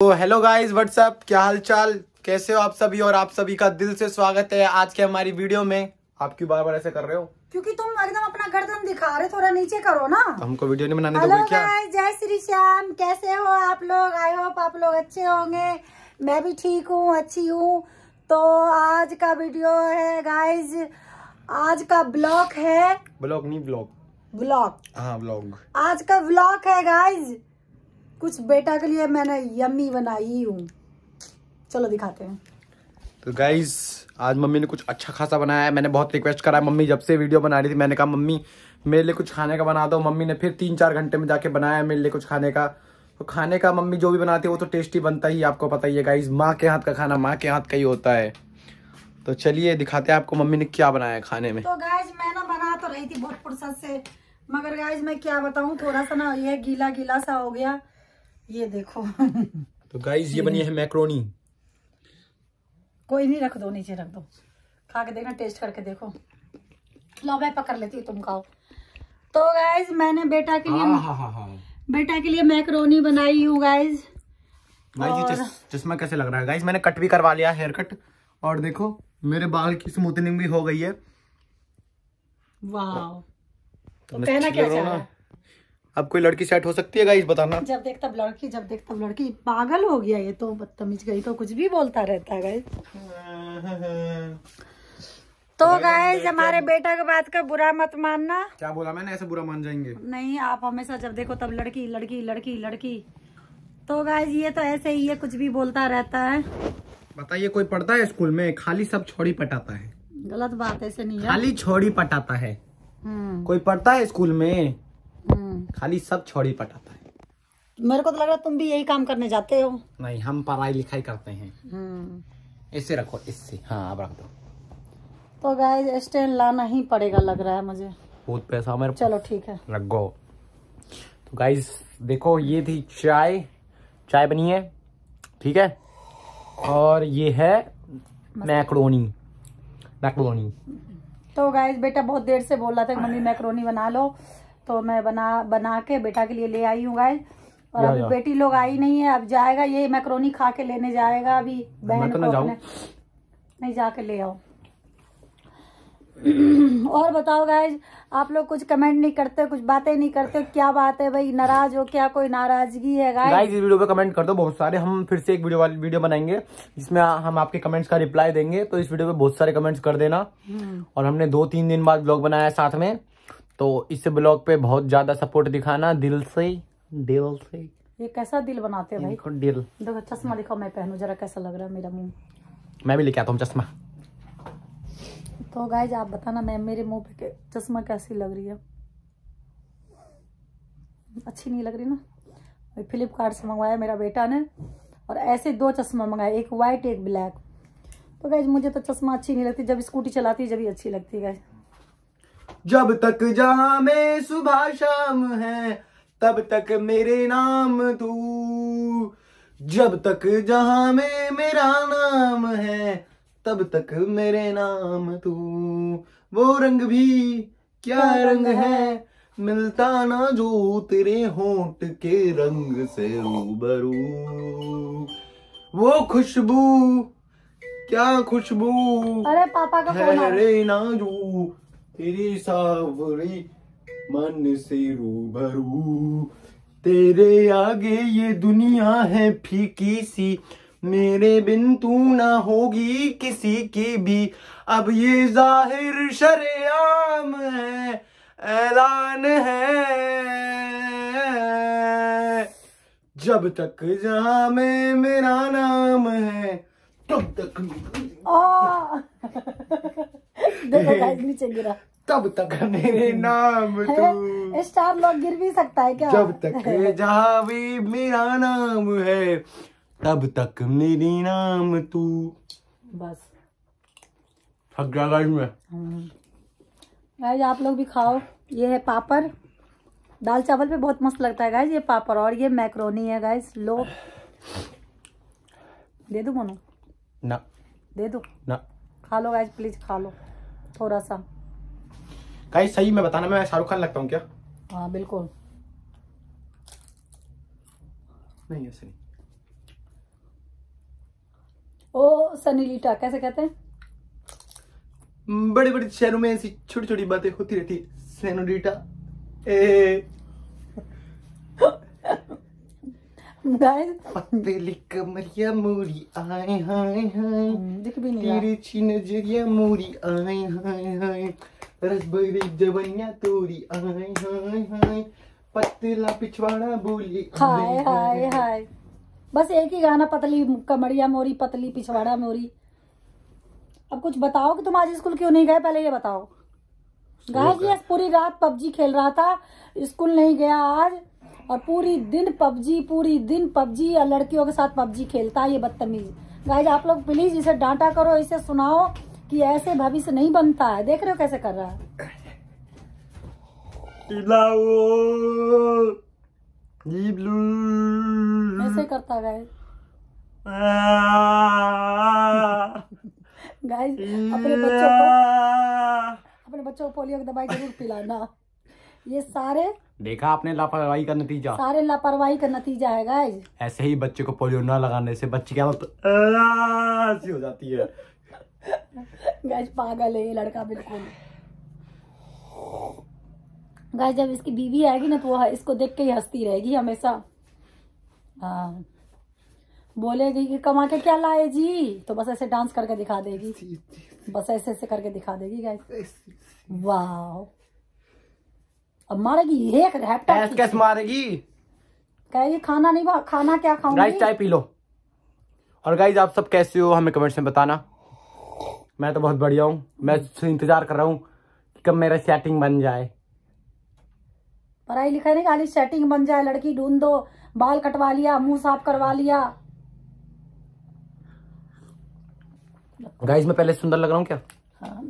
तो hello guys what's up क्या हालचाल कैसे हो आप सभी और आप सभी का दिल से स्वागत है आज के हमारी वीडियो में आप क्यों बार बार ऐसे कर रहे हो क्योंकि तुम एकदम अपना गर्दन दिखा रहे थोड़ा नीचे करो ना तो हमको वीडियो नहीं बनाने दोगे क्या जय श्री श्याम कैसे हो आप लोग आई होप आप लोग अच्छे होंगे मैं भी ठीक हूँ अच्छी हूँ तो आज का वीडियो है गाइज आज का ब्लॉग है ब्लॉग नहीं ब्लॉग ब्लॉग हाँ ब्लॉग आज का ब्लॉग है गाइज कुछ बेटा के लिए मैंने यम्मी बनाई हूँ चलो दिखाते हैं तो गाइज आज मम्मी ने कुछ अच्छा खासा बनाया है मैंने बहुत रिक्वेस्ट करा है मम्मी जब से वीडियो बना रही थी मैंने कहा मम्मी मेरे लिए कुछ खाने का बना दो मम्मी ने फिर तीन चार घंटे में जाके बनाया मेरे लिए कुछ खाने का तो खाने का मम्मी जो भी बनाती है वो तो टेस्टी बनता ही आपको पता ही है गाइज माँ के हाथ का खाना माँ के हाथ का ही होता है तो चलिए दिखाते हैं आपको मम्मी ने क्या बनाया खाने में तो गाइज मैं ना बना तो रही थी बहुत फुर्सत से मगर गाइज मैं क्या बताऊँ थोड़ा सा ना ये गीला गीला सा हो गया ये देखो तो गाइस ये बनी है मैक्रोनी कोई नहीं रख दो नीचे रख दो खा के देखना टेस्ट करके देखो लो मैं पकड़ लेती हूँ तुम खाओ तो गाइस मैंने बेटा के लिए हा, हा, हा। हाँ। बेटा के लिए मैक्रोनी बनाई हूँ गाइज चश्मा कैसे लग रहा है गाइज मैंने कट भी करवा लिया हेयर कट और देखो मेरे बाल की स्मूथनिंग भी हो गई है वाह तो, तो कहना तो क्या चाह रहा है अब कोई लड़की सेट हो सकती है बताना जब देखता लड़की जब देखता लड़की पागल हो गया ये तो बदतमीज गई तो कुछ भी बोलता रहता है तो गाय हमारे बेटा के बात का बुरा मत मानना क्या बोला मैंने ऐसे बुरा मान जाएंगे नहीं आप हमेशा जब देखो तब लड़की लड़की लड़की लड़की तो गाय ये तो ऐसे ही है कुछ भी बोलता रहता है बताइए कोई पढ़ता है स्कूल में खाली सब छोड़ी पटाता है गलत बात ऐसे नहीं है खाली छोड़ी पटाता है हम्म। कोई पढ़ता है स्कूल में हम्म। खाली सब छोड़ी पटाता है मेरे को तो लग रहा तुम भी यही काम करने जाते हो नहीं हम पढ़ाई लिखाई करते हैं हम्म। इसे रखो इससे हाँ अब रख दो तो गाय स्टैंड लाना ही पड़ेगा लग रहा है मुझे बहुत पैसा मेरे चलो ठीक है रख गो तो गाइज देखो ये थी चाय चाय बनी है ठीक है और ये है मैक्रोनी मैक्रोनी तो गाइज बेटा बहुत देर से बोल रहा था मम्मी मैक्रोनी बना लो तो मैं बना बना के बेटा के लिए ले आई हूँ गाय और अभी बेटी लोग आई नहीं है अब जाएगा ये मैक्रोनी खा के लेने जाएगा अभी तो बहन को नहीं जाके ले आओ और बताओ गाइज आप लोग कुछ कमेंट नहीं करते कुछ बातें नहीं करते क्या बात है भाई नाराज हो क्या कोई नाराजगी है गाइज गाइज इस वीडियो पे कमेंट कर दो बहुत सारे हम फिर से एक वीडियो वाली वीडियो बनाएंगे जिसमें हम आपके कमेंट्स का रिप्लाई देंगे तो इस वीडियो पे बहुत सारे कमेंट्स कर देना हम्म। और हमने दो तीन दिन बाद ब्लॉग बनाया साथ में तो इस ब्लॉग पे बहुत ज़्यादा सपोर्ट दिखाना दिल से दिल से ये कैसा दिल बनाते हैं भाई दिल देखो चश्मा दिखाओ मैं पहनू जरा कैसा लग रहा है मेरा मुंह मैं भी लेके आता हूँ चश्मा तो गाय आप बताना मैं मेरे मुंह पे चश्मा कैसी लग रही है अच्छी नहीं लग रही ना फ्लिपकार्ट से मंगवाया मेरा बेटा ने और ऐसे दो चश्मा मंगाए एक वाइट एक ब्लैक तो गाय मुझे तो चश्मा अच्छी नहीं लगती जब स्कूटी चलाती है जब ही अच्छी लगती है जब तक जहां में सुबह शाम है तब तक मेरे नाम तू जब तक जहां में मेरा नाम है तब तक मेरे नाम तू वो रंग भी क्या रंग है मिलता ना जो तेरे होंठ के रंग से रूबरू वो खुशबू क्या खुशबू अरे पापा का है अरे ना जो तेरी सावरी मन से रूबरू तेरे आगे ये दुनिया है फीकी सी मेरे बिन तू ना होगी किसी की भी अब ये जाहिर शरेआम है ऐलान है जब तक जहां में मेरा नाम है तब तक देखो नीचे गिरा तब तक मेरे नाम तो स्टार लॉक गिर भी सकता है क्या जब तक जहा भी मेरा नाम है तब तक मेरी नाम तू बस थक गया में हम्म। गाइज आप लोग भी खाओ ये है पापड़ दाल चावल पे बहुत मस्त लगता है गाइस ये पापड़ और ये मैक्रोनी है गाइस लो दे दो मोनू ना दे दो ना खा लो गाइस प्लीज खा लो थोड़ा सा गाइस सही में बताना मैं शाहरुख खान लगता हूँ क्या हाँ बिल्कुल नहीं ऐसे नहीं ओ सनी लीटा कैसे कहते हैं हम्म, बड़े बड़े शहरों में ऐसी छोटी छोटी बातें होती रहती है ए पतली आए हाय मोरी आए हाय हाय हम्म, रसबरी जवनिया तोरी आय हाय हाय पतला पिछवाड़ा बोली हाय हाय हाय बस एक ही गाना पतली कमड़िया मोरी पतली पिछवाड़ा मोरी अब कुछ बताओ कि तुम आज स्कूल क्यों नहीं गए पहले ये बताओ गाइस ये पूरी रात पबजी खेल रहा था स्कूल नहीं गया आज और पूरी दिन पबजी पूरी दिन पबजी और लड़कियों के साथ पबजी खेलता है ये बदतमीज गाइज आप लोग प्लीज इसे डांटा करो इसे सुनाओ कि ऐसे भाभी से नहीं बनता है देख रहे हो कैसे कर रहा है ऐसे करता गाय गाइस अपने बच्चों को अपने बच्चों को पोलियो की दवाई जरूर पिलाना ये सारे देखा आपने लापरवाही का नतीजा सारे लापरवाही का नतीजा है गाइस ऐसे ही बच्चे को पोलियो ना लगाने से बच्चे क्या हो जाती है गैस पागल है ये लड़का बिल्कुल गाय जब इसकी बीवी आएगी ना तो वह इसको देख के ही हंसती रहेगी हमेशा हाँ। बोलेगी कि कमा के क्या लाए जी तो बस ऐसे डांस करके दिखा देगी बस ऐसे ऐसे करके दिखा देगी गाय वाह अब मारेगी एक रैपटॉप मारेगी कहेगी खाना नहीं खाना क्या खाऊंगी राइस चाय पी लो और गाइज आप सब कैसे हो हमें कमेंट्स में बताना मैं तो बहुत बढ़िया हूँ मैं इंतजार कर रहा हूँ कब मेरा सेटिंग बन जाए पढ़ाई लिखाई नहीं खाली सेटिंग बन जाए लड़की ढूंढ दो बाल कटवा लिया मुंह साफ करवा लिया गाइस मैं पहले सुंदर लग रहा हूँ क्या हाँ,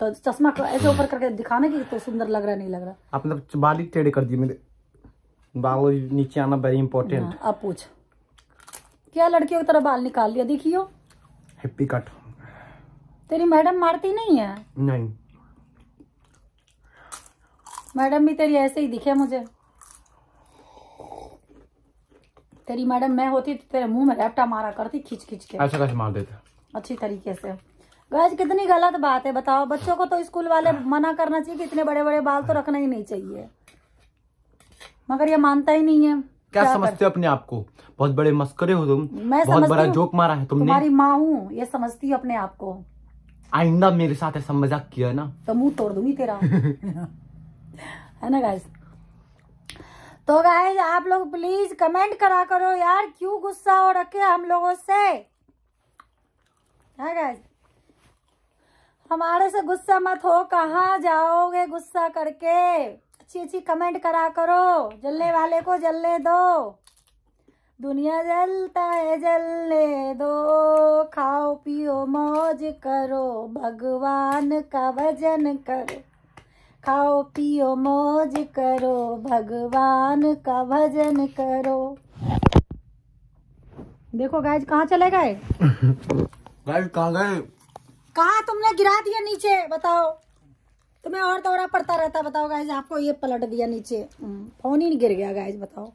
तो चश्मा ऐसे ऊपर करके दिखाने की तो सुंदर लग रहा नहीं लग रहा आपने तो बाल ही टेढ़े कर दिए मेरे बाल नीचे आना वेरी इंपॉर्टेंट हाँ, अब पूछ क्या लड़कियों की तरह बाल निकाल लिया देखियो हिप्पी कट तेरी मैडम मारती नहीं है नहीं मैडम भी तेरी ऐसे ही दिखे मुझे तेरी मैडम मैं होती तो तेरे मुंह में रेपटा मारा करती खींच खींच के ऐसा कैसे मार देते अच्छी तरीके से गज कितनी गलत बात है बताओ बच्चों को तो स्कूल वाले मना करना चाहिए कि इतने बड़े बड़े बाल तो रखना ही नहीं चाहिए मगर ये मानता ही नहीं है क्या, समझते हो अपने आप को बहुत बड़े मस्करे हो तुम मैं बहुत बड़ा जोक मारा है तुमने तुम्हारी माँ हूँ ये समझती हूँ अपने आप को आइंदा मेरे साथ ऐसा मजाक किया ना तो मुंह तोड़ दूंगी तेरा है ना गाइस तो गाइस आप लोग प्लीज कमेंट करा करो यार क्यों गुस्सा हो रखे हम लोगों से है गाइस हमारे से गुस्सा मत हो कहा जाओगे गुस्सा करके अच्छी अच्छी कमेंट करा करो जलने वाले को जलने दो दुनिया जलता है जलने दो खाओ पियो मौज करो भगवान का भजन करो खाओ पियो मौज करो भगवान का भजन करो देखो गाय कहाँ चले गए कहाँ गए कहा तुमने गिरा दिया नीचे बताओ तुम्हें और दौरा पड़ता रहता बताओ गाय आपको ये पलट दिया नीचे हम्म, फोन ही नहीं गिर गया गाय बताओ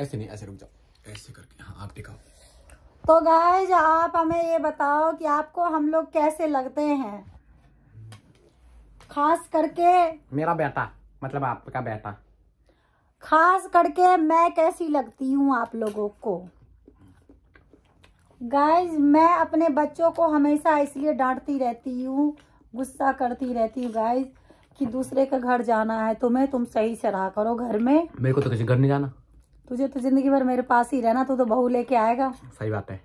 ऐसे नहीं ऐसे रुक जाओ ऐसे करके हाँ आप दिखाओ तो गाइज आप हमें ये बताओ कि आपको हम लोग कैसे लगते हैं खास करके मेरा बेटा मतलब आपका बेटा खास करके मैं कैसी लगती हूँ आप लोगों को गाइज मैं अपने बच्चों को हमेशा इसलिए डांटती रहती हूँ गुस्सा करती रहती हूँ गाइज कि दूसरे का घर जाना है तुम्हें तो तुम सही से रहा करो घर में मेरे को तो किसी घर नहीं जाना तुझे तो जिंदगी भर मेरे पास ही रहना तू तो बहू लेके आएगा सही बात है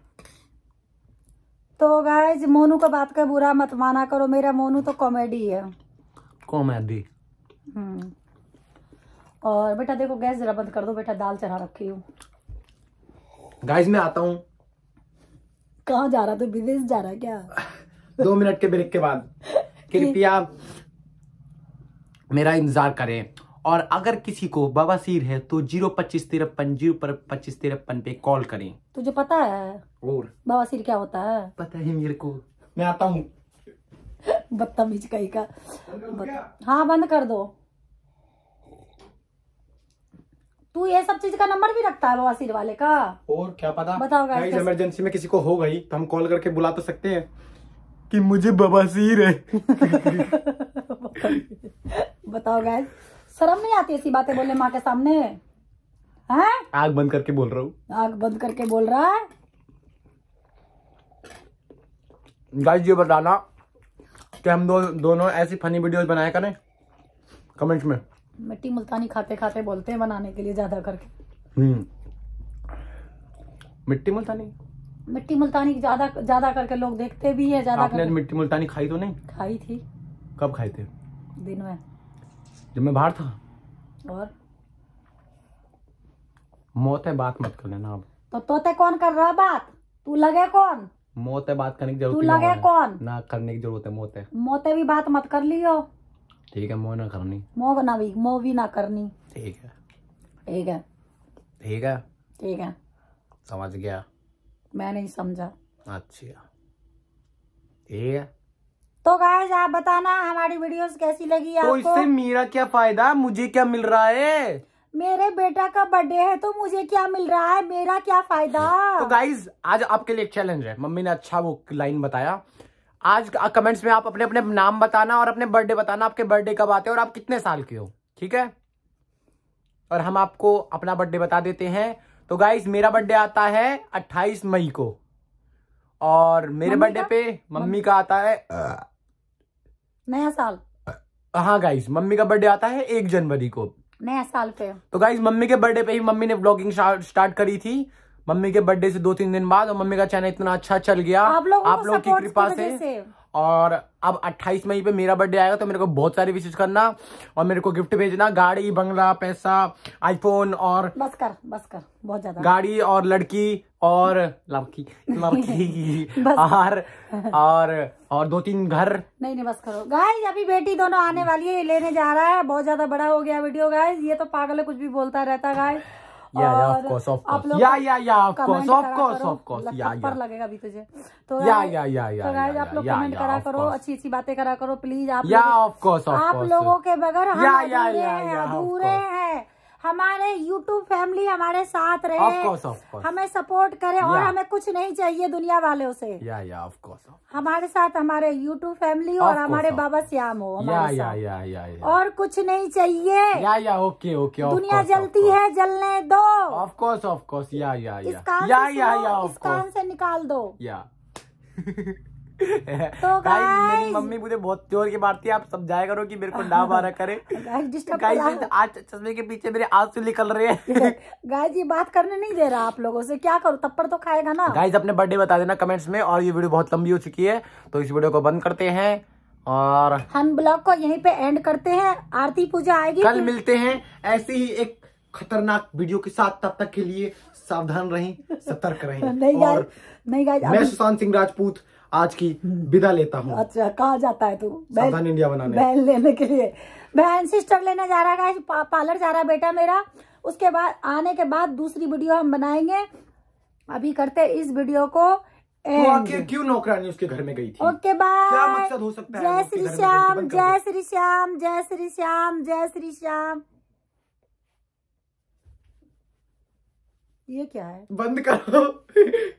तो गाइज मोनू का बात का बुरा मत माना करो मेरा मोनू तो कॉमेडी है कॉमेडी हम्म। और बेटा देखो गैस जरा बंद कर दो बेटा दाल चढ़ा रखी हूँ गाइस मैं आता हूँ कहा जा रहा तू तो विदेश जा रहा क्या दो मिनट के ब्रेक के बाद कृपया मेरा इंतजार करें और अगर किसी को बवासीर है तो जीरो पच्चीस तिरपन जीरो पर पच्चीस तिरपन पे कॉल करें तुझे पता है और बवासीर क्या होता है पता है मेरे को मैं आता हूँ बदतमीज कहीं का बत... हाँ बंद कर दो तू ये सब चीज का नंबर भी रखता है बवासीर वाले का और क्या पता बताओ गाइस इमरजेंसी में किसी को हो गई तो हम कॉल करके बुला तो सकते हैं कि मुझे बवासीर है बताओ गाइस शर्म नहीं आती ऐसी बातें बोलने माँ के सामने है आग बंद करके बोल रहा हूँ आग बंद करके बोल रहा है गाइस ये बताना कि हम दो दोनों ऐसी फनी वीडियोस बनाया करें कमेंट्स में मिट्टी मुल्तानी खाते खाते बोलते हैं बनाने के लिए ज्यादा करके हम्म। मिट्टी मुल्तानी मिट्टी मुल्तानी ज्यादा ज्यादा करके लोग देखते भी है ज्यादा आपने मिट्टी मुल्तानी खाई तो नहीं खाई थी कब खाई थी दिन में जब मैं बाहर था और मौत है बात मत कर लेना अब तो तोते कौन कर रहा बात तू लगे कौन मौत है बात करने की जरूरत तू लगे कौन ना करने की जरूरत है मौत है मौत है भी बात मत कर लियो ठीक है मोह ना करनी मोह ना भी मोह भी ना करनी ठीक है ठीक है ठीक है ठीक है समझ गया मैं नहीं समझा अच्छा ठीक है तो गाइज आप बताना हमारी वीडियोस कैसी लगी तो आपको? तो इससे मेरा क्या फायदा मुझे क्या मिल रहा है मेरे बेटा का बर्थडे है तो मुझे क्या मिल रहा है मेरा क्या फायदा तो गाइज आज आपके लिए चैलेंज है मम्मी ने अच्छा वो लाइन बताया आज कमेंट्स में आप अपने अपने नाम बताना और अपने बर्थडे बताना आपके बर्थडे कब आते हैं और आप कितने साल के हो ठीक है और हम आपको अपना बर्थडे बता देते हैं तो गाइज मेरा बर्थडे आता है 28 मई को और मेरे बर्थडे पे मम्मी का आता है नया साल हाँ गाइस मम्मी का बर्थडे आता है एक जनवरी को नया साल पे तो गाइस मम्मी के बर्थडे पे ही मम्मी ने ब्लॉगिंग स्टार्ट करी थी मम्मी के बर्थडे से दो तीन दिन बाद और मम्मी का चैनल इतना अच्छा चल गया आप, लोग आप लोगों आप लोग की कृपा से और अब 28 मई पे मेरा बर्थडे आएगा तो मेरे को बहुत सारी विशेष करना और मेरे को गिफ्ट भेजना गाड़ी बंगला पैसा आईफोन और बस कर बस कर बहुत ज्यादा गाड़ी और लड़की और लड़की लड़की और और और दो तीन घर नहीं नहीं बस करो गाइस अभी बेटी दोनों आने वाली है लेने जा रहा है बहुत ज्यादा बड़ा हो गया वीडियो गाइस ये तो पागल है कुछ भी बोलता रहता गाइस या या ऑफ कोर्स ऑफ कोर्स या या या of course of course of course या या लगेगा अभी तुझे तो या या या या गाइस आप लोग कमेंट करा करो अच्छी अच्छी बातें करा करो प्लीज आप या ऑफ कोर्स आप लोगों के बगैर हम अधूरे हैं हमारे यूट्यूब फैमिली हमारे साथ रहे of course, of course. हमें सपोर्ट करे yeah. और हमें कुछ नहीं चाहिए दुनिया वालों से या या ऑफ कोर्स हमारे साथ हमारे यूट्यूब फैमिली और हमारे बाबा श्याम हो या, या, या, या, और कुछ नहीं चाहिए या या ओके ओके दुनिया जलती है जलने दो ऑफ कोर्स ऑफ कोर्स या या या या या या या या निकाल दो या तो गाइस मम्मी मुझे बहुत जोर की मारती है आप सब जाया करो कि मेरे को ना मारा करे गाइस तो आज चश्मे के पीछे मेरे आंसू निकल रहे हैं गाइस ये बात करने नहीं दे रहा आप लोगों से क्या करो तब पर तो खाएगा ना गाइस अपने बर्थडे बता देना कमेंट्स में और ये वीडियो बहुत लंबी हो चुकी है तो इस वीडियो को बंद करते हैं और हम ब्लॉग को यहीं पे एंड करते हैं आरती पूजा आएगी कल मिलते हैं ऐसी ही एक खतरनाक वीडियो के साथ तब तक के लिए सावधान रहें सतर्क रहें नहीं और नहीं मैं सुशांत सिंह राजपूत आज की विदा लेता हूँ अच्छा कहा जाता है तू बहन इंडिया बनाने बहन लेने के लिए बहन सिस्टर लेने जा रहा है पार्लर जा रहा है बेटा मेरा उसके बाद आने के बाद दूसरी वीडियो हम बनाएंगे अभी करते इस वीडियो को तो क्यों नौकरानी उसके घर में गई थी ओके बाय क्या मकसद हो सकता है जय श्री श्याम जय श्री श्याम जय श्री श्याम जय श्री श्याम ये क्या है बंद करो